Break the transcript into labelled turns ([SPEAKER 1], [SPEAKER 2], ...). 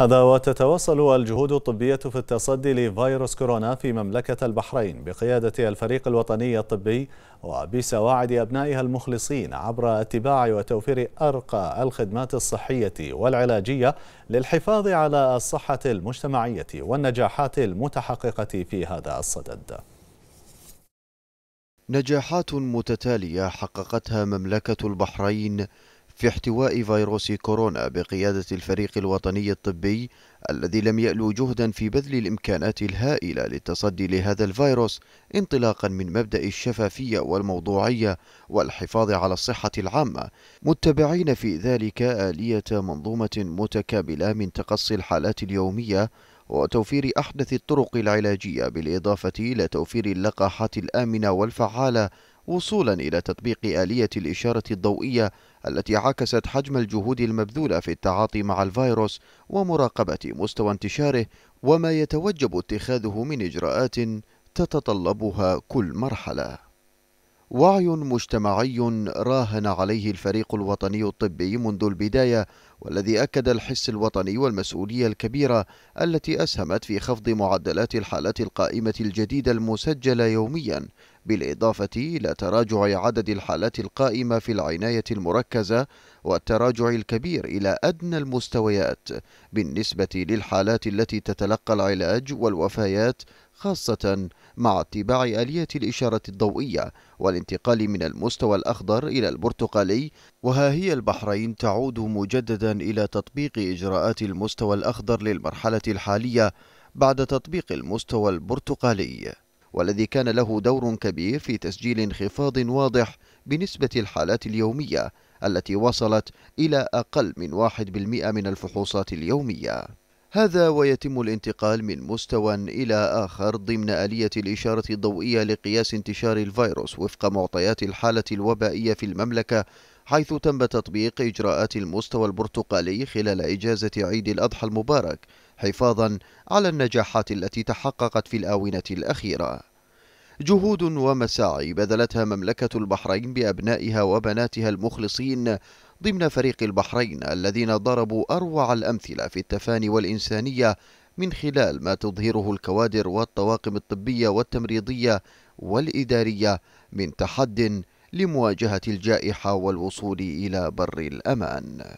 [SPEAKER 1] هذا وتتواصل الجهود الطبية في التصدي لفيروس كورونا في مملكة البحرين بقيادة الفريق الوطني الطبي وبسواعد أبنائها المخلصين عبر اتباع وتوفير أرقى الخدمات الصحية والعلاجية للحفاظ على الصحة المجتمعية والنجاحات المتحققة في هذا الصدد
[SPEAKER 2] نجاحات متتالية حققتها مملكة البحرين في احتواء فيروس كورونا بقيادة الفريق الوطني الطبي الذي لم يألو جهدا في بذل الإمكانات الهائلة للتصدي لهذا الفيروس انطلاقا من مبدأ الشفافية والموضوعية والحفاظ على الصحة العامة متبعين في ذلك آلية منظومة متكاملة من تقصي الحالات اليومية وتوفير أحدث الطرق العلاجية بالإضافة إلى توفير اللقاحات الآمنة والفعالة وصولا إلى تطبيق آلية الإشارة الضوئية التي عكست حجم الجهود المبذولة في التعاطي مع الفيروس ومراقبة مستوى انتشاره وما يتوجب اتخاذه من إجراءات تتطلبها كل مرحلة. وعي مجتمعي راهن عليه الفريق الوطني الطبي منذ البداية والذي أكد الحس الوطني والمسؤولية الكبيرة التي أسهمت في خفض معدلات الحالات القائمة الجديدة المسجلة يوميا بالإضافة إلى تراجع عدد الحالات القائمة في العناية المركزة والتراجع الكبير إلى أدنى المستويات بالنسبة للحالات التي تتلقى العلاج والوفيات خاصة مع اتباع آلية الإشارة الضوئية والانتقال من المستوى الأخضر إلى البرتقالي وها هي البحرين تعود مجددا إلى تطبيق إجراءات المستوى الأخضر للمرحلة الحالية بعد تطبيق المستوى البرتقالي والذي كان له دور كبير في تسجيل انخفاض واضح بنسبة الحالات اليومية التي وصلت إلى أقل من 1% من الفحوصات اليومية هذا ويتم الانتقال من مستوى إلى آخر ضمن آلية الإشارة الضوئية لقياس انتشار الفيروس وفق معطيات الحالة الوبائية في المملكة حيث تم تطبيق إجراءات المستوى البرتقالي خلال إجازة عيد الأضحى المبارك حفاظا على النجاحات التي تحققت في الآونة الأخيرة جهود ومساعي بذلتها مملكة البحرين بأبنائها وبناتها المخلصين ضمن فريق البحرين الذين ضربوا أروع الأمثلة في التفاني والإنسانية من خلال ما تظهره الكوادر والطواقم الطبية والتمريضية والإدارية من تحد لمواجهة الجائحة والوصول إلى بر الأمان